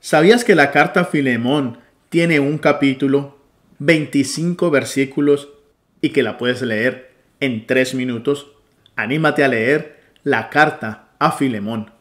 ¿Sabías que la carta a Filemón tiene un capítulo, 25 versículos y que la puedes leer en 3 minutos? Anímate a leer la carta a Filemón.